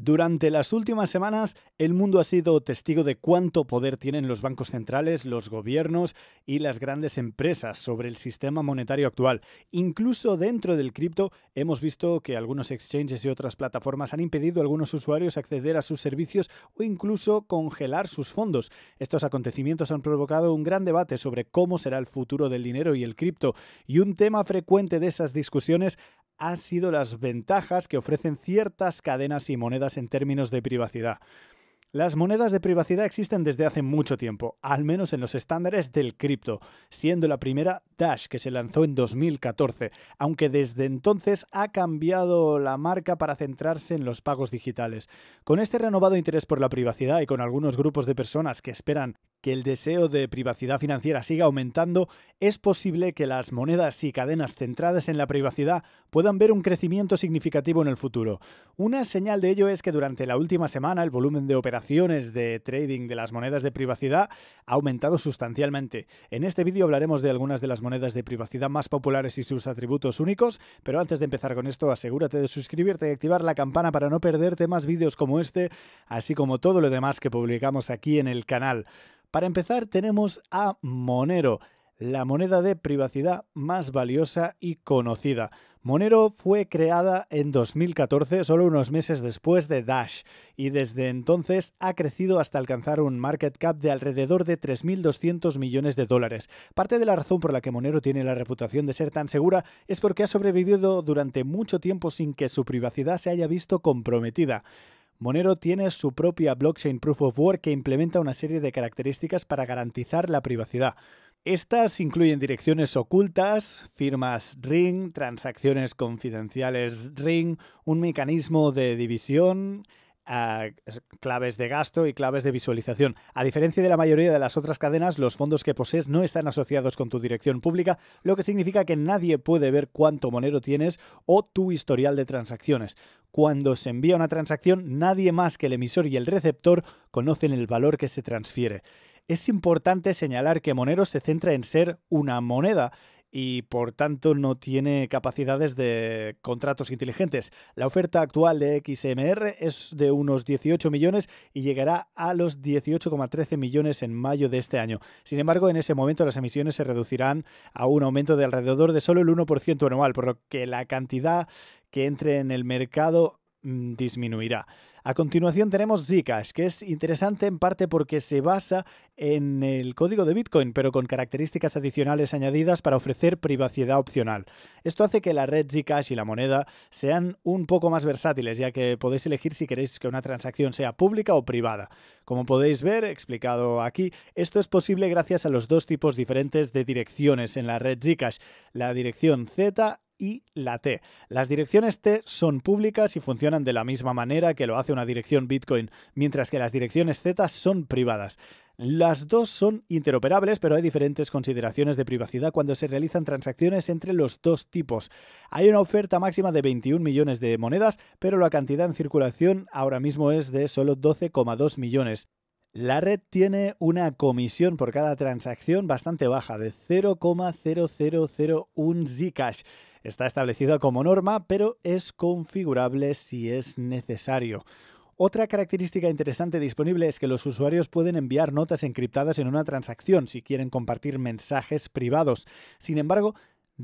Durante las últimas semanas, el mundo ha sido testigo de cuánto poder tienen los bancos centrales, los gobiernos y las grandes empresas sobre el sistema monetario actual. Incluso dentro del cripto, hemos visto que algunos exchanges y otras plataformas han impedido a algunos usuarios acceder a sus servicios o incluso congelar sus fondos. Estos acontecimientos han provocado un gran debate sobre cómo será el futuro del dinero y el cripto, y un tema frecuente de esas discusiones han sido las ventajas que ofrecen ciertas cadenas y monedas en términos de privacidad. Las monedas de privacidad existen desde hace mucho tiempo, al menos en los estándares del cripto, siendo la primera Dash que se lanzó en 2014, aunque desde entonces ha cambiado la marca para centrarse en los pagos digitales. Con este renovado interés por la privacidad y con algunos grupos de personas que esperan que el deseo de privacidad financiera siga aumentando, es posible que las monedas y cadenas centradas en la privacidad puedan ver un crecimiento significativo en el futuro. Una señal de ello es que durante la última semana el volumen de operaciones de trading de las monedas de privacidad ha aumentado sustancialmente. En este vídeo hablaremos de algunas de las monedas monedas de privacidad más populares y sus atributos únicos, pero antes de empezar con esto, asegúrate de suscribirte y activar la campana para no perderte más vídeos como este, así como todo lo demás que publicamos aquí en el canal. Para empezar tenemos a Monero, la moneda de privacidad más valiosa y conocida. Monero fue creada en 2014, solo unos meses después de Dash, y desde entonces ha crecido hasta alcanzar un market cap de alrededor de 3.200 millones de dólares. Parte de la razón por la que Monero tiene la reputación de ser tan segura es porque ha sobrevivido durante mucho tiempo sin que su privacidad se haya visto comprometida. Monero tiene su propia blockchain Proof of Work que implementa una serie de características para garantizar la privacidad. Estas incluyen direcciones ocultas, firmas ring, transacciones confidenciales ring, un mecanismo de división, ah, claves de gasto y claves de visualización. A diferencia de la mayoría de las otras cadenas, los fondos que posees no están asociados con tu dirección pública, lo que significa que nadie puede ver cuánto monero tienes o tu historial de transacciones. Cuando se envía una transacción, nadie más que el emisor y el receptor conocen el valor que se transfiere es importante señalar que Monero se centra en ser una moneda y por tanto no tiene capacidades de contratos inteligentes. La oferta actual de XMR es de unos 18 millones y llegará a los 18,13 millones en mayo de este año. Sin embargo, en ese momento las emisiones se reducirán a un aumento de alrededor de solo el 1% anual, por lo que la cantidad que entre en el mercado Mm, disminuirá. A continuación tenemos Zcash, que es interesante en parte porque se basa en el código de Bitcoin, pero con características adicionales añadidas para ofrecer privacidad opcional. Esto hace que la red Zcash y la moneda sean un poco más versátiles, ya que podéis elegir si queréis que una transacción sea pública o privada. Como podéis ver, explicado aquí, esto es posible gracias a los dos tipos diferentes de direcciones en la red Zcash, la dirección Z y la T. Las direcciones T son públicas y funcionan de la misma manera que lo hace una dirección Bitcoin, mientras que las direcciones Z son privadas. Las dos son interoperables, pero hay diferentes consideraciones de privacidad cuando se realizan transacciones entre los dos tipos. Hay una oferta máxima de 21 millones de monedas, pero la cantidad en circulación ahora mismo es de solo 12,2 millones. La red tiene una comisión por cada transacción bastante baja de 0,0001 Zcash. Está establecida como norma, pero es configurable si es necesario. Otra característica interesante disponible es que los usuarios pueden enviar notas encriptadas en una transacción si quieren compartir mensajes privados. Sin embargo,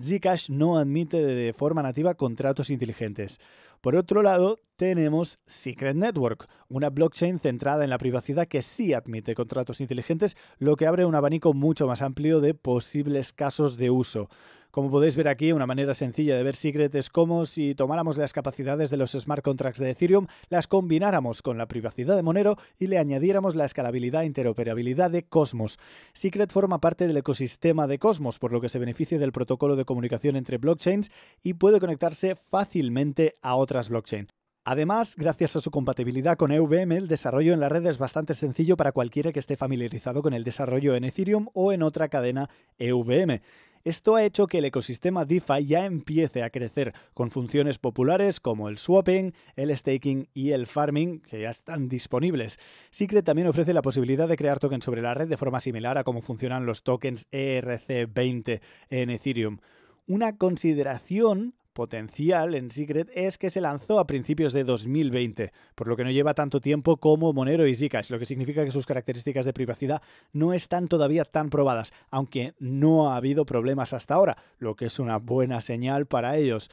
Zcash no admite de forma nativa contratos inteligentes. Por otro lado, tenemos Secret Network, una blockchain centrada en la privacidad que sí admite contratos inteligentes, lo que abre un abanico mucho más amplio de posibles casos de uso. Como podéis ver aquí, una manera sencilla de ver Secret es como si tomáramos las capacidades de los smart contracts de Ethereum, las combináramos con la privacidad de Monero y le añadiéramos la escalabilidad e interoperabilidad de Cosmos. Secret forma parte del ecosistema de Cosmos, por lo que se beneficia del protocolo de comunicación entre blockchains y puede conectarse fácilmente a otras blockchains. Además, gracias a su compatibilidad con EVM, el desarrollo en la red es bastante sencillo para cualquiera que esté familiarizado con el desarrollo en Ethereum o en otra cadena EVM. Esto ha hecho que el ecosistema DeFi ya empiece a crecer con funciones populares como el swapping, el staking y el farming, que ya están disponibles. Secret también ofrece la posibilidad de crear tokens sobre la red de forma similar a cómo funcionan los tokens ERC20 en Ethereum. Una consideración potencial en Secret es que se lanzó a principios de 2020, por lo que no lleva tanto tiempo como Monero y Zcash, lo que significa que sus características de privacidad no están todavía tan probadas, aunque no ha habido problemas hasta ahora, lo que es una buena señal para ellos.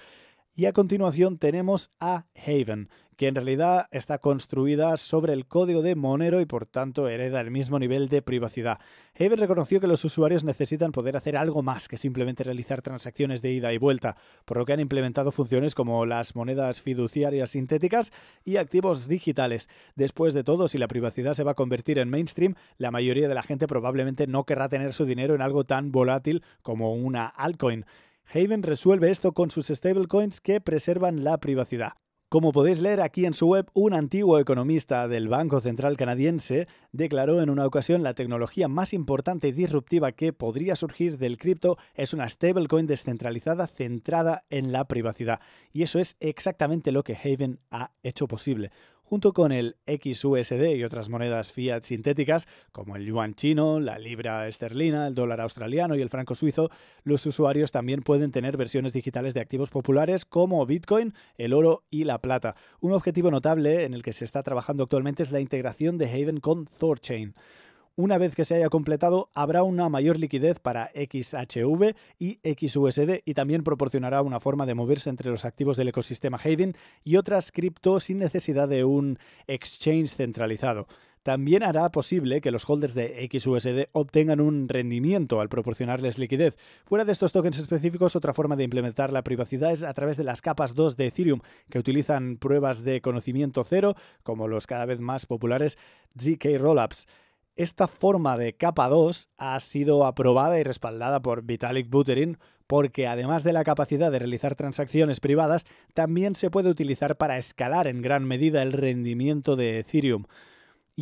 Y a continuación tenemos a Haven que en realidad está construida sobre el código de Monero y por tanto hereda el mismo nivel de privacidad. Haven reconoció que los usuarios necesitan poder hacer algo más que simplemente realizar transacciones de ida y vuelta, por lo que han implementado funciones como las monedas fiduciarias sintéticas y activos digitales. Después de todo, si la privacidad se va a convertir en mainstream, la mayoría de la gente probablemente no querrá tener su dinero en algo tan volátil como una altcoin. Haven resuelve esto con sus stablecoins que preservan la privacidad. Como podéis leer aquí en su web, un antiguo economista del Banco Central Canadiense declaró en una ocasión la tecnología más importante y disruptiva que podría surgir del cripto es una stablecoin descentralizada centrada en la privacidad. Y eso es exactamente lo que Haven ha hecho posible junto con el XUSD y otras monedas fiat sintéticas como el yuan chino, la libra esterlina, el dólar australiano y el franco suizo, los usuarios también pueden tener versiones digitales de activos populares como Bitcoin, el oro y la plata. Un objetivo notable en el que se está trabajando actualmente es la integración de Haven con Thorchain. Una vez que se haya completado, habrá una mayor liquidez para XHV y XUSD y también proporcionará una forma de moverse entre los activos del ecosistema Haven y otras cripto sin necesidad de un exchange centralizado también hará posible que los holders de XUSD obtengan un rendimiento al proporcionarles liquidez. Fuera de estos tokens específicos, otra forma de implementar la privacidad es a través de las capas 2 de Ethereum, que utilizan pruebas de conocimiento cero, como los cada vez más populares ZK Rollups. Esta forma de capa 2 ha sido aprobada y respaldada por Vitalik Buterin porque además de la capacidad de realizar transacciones privadas, también se puede utilizar para escalar en gran medida el rendimiento de Ethereum.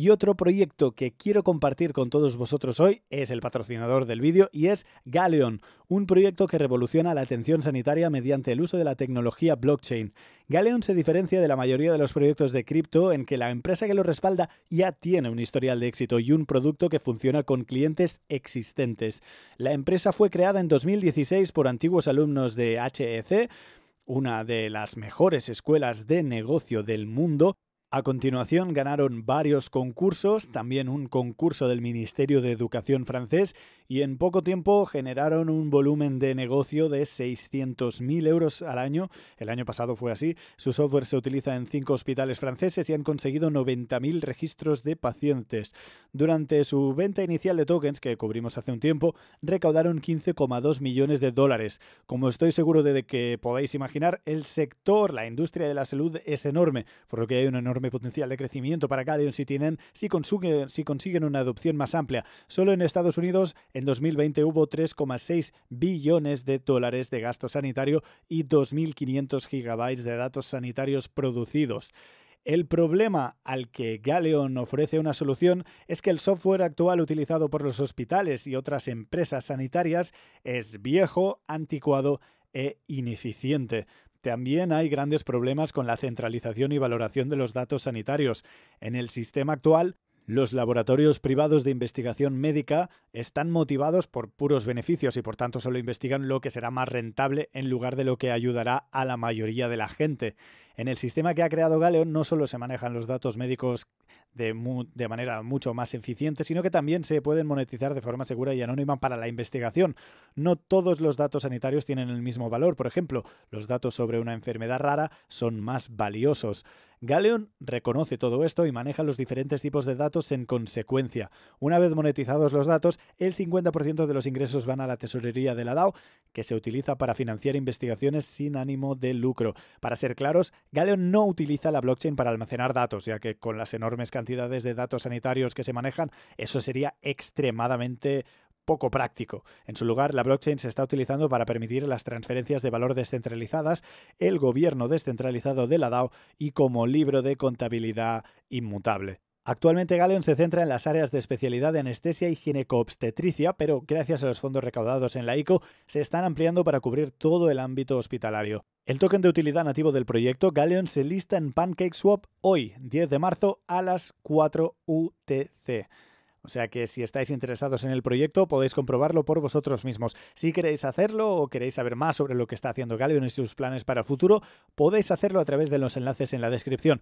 Y otro proyecto que quiero compartir con todos vosotros hoy es el patrocinador del vídeo y es Galeon, un proyecto que revoluciona la atención sanitaria mediante el uso de la tecnología blockchain. Galeon se diferencia de la mayoría de los proyectos de cripto en que la empresa que lo respalda ya tiene un historial de éxito y un producto que funciona con clientes existentes. La empresa fue creada en 2016 por antiguos alumnos de HEC, una de las mejores escuelas de negocio del mundo, a continuación ganaron varios concursos, también un concurso del Ministerio de Educación francés, y en poco tiempo generaron un volumen de negocio de 600.000 euros al año. El año pasado fue así. Su software se utiliza en cinco hospitales franceses y han conseguido 90.000 registros de pacientes. Durante su venta inicial de tokens, que cubrimos hace un tiempo, recaudaron 15,2 millones de dólares. Como estoy seguro de que podéis imaginar, el sector, la industria de la salud es enorme, por lo que hay un enorme potencial de crecimiento para Galeon si tienen, si consiguen, si consiguen una adopción más amplia. Solo en Estados Unidos en 2020 hubo 3,6 billones de dólares de gasto sanitario y 2.500 gigabytes de datos sanitarios producidos. El problema al que Galeon ofrece una solución es que el software actual utilizado por los hospitales y otras empresas sanitarias es viejo, anticuado e ineficiente. También hay grandes problemas con la centralización y valoración de los datos sanitarios. En el sistema actual, los laboratorios privados de investigación médica están motivados por puros beneficios y por tanto solo investigan lo que será más rentable en lugar de lo que ayudará a la mayoría de la gente. En el sistema que ha creado Galeón no solo se manejan los datos médicos de, manera mucho más eficiente, sino que también se pueden monetizar de forma segura y anónima para la investigación. No todos los datos sanitarios tienen el mismo valor. Por ejemplo, los datos sobre una enfermedad rara son más valiosos. Galeon reconoce todo esto y maneja los diferentes tipos de datos en consecuencia. Una vez monetizados los datos, el 50% de los ingresos van a la tesorería de la DAO, que se utiliza para financiar investigaciones sin ánimo de lucro. Para ser claros, Galeon no utiliza la blockchain para almacenar datos, ya que con las enormes cantidades de datos sanitarios que se manejan, eso sería extremadamente poco práctico. En su lugar, la blockchain se está utilizando para permitir las transferencias de valor descentralizadas, el gobierno descentralizado de la DAO y como libro de contabilidad inmutable. Actualmente Galeon se centra en las áreas de especialidad de anestesia y ginecoobstetricia, pero gracias a los fondos recaudados en la ICO se están ampliando para cubrir todo el ámbito hospitalario. El token de utilidad nativo del proyecto Galeon se lista en PancakeSwap hoy, 10 de marzo, a las 4 UTC. O sea que si estáis interesados en el proyecto podéis comprobarlo por vosotros mismos. Si queréis hacerlo o queréis saber más sobre lo que está haciendo Galeon y sus planes para el futuro, podéis hacerlo a través de los enlaces en la descripción.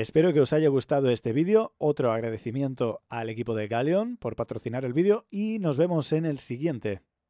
Espero que os haya gustado este vídeo, otro agradecimiento al equipo de Galeon por patrocinar el vídeo y nos vemos en el siguiente.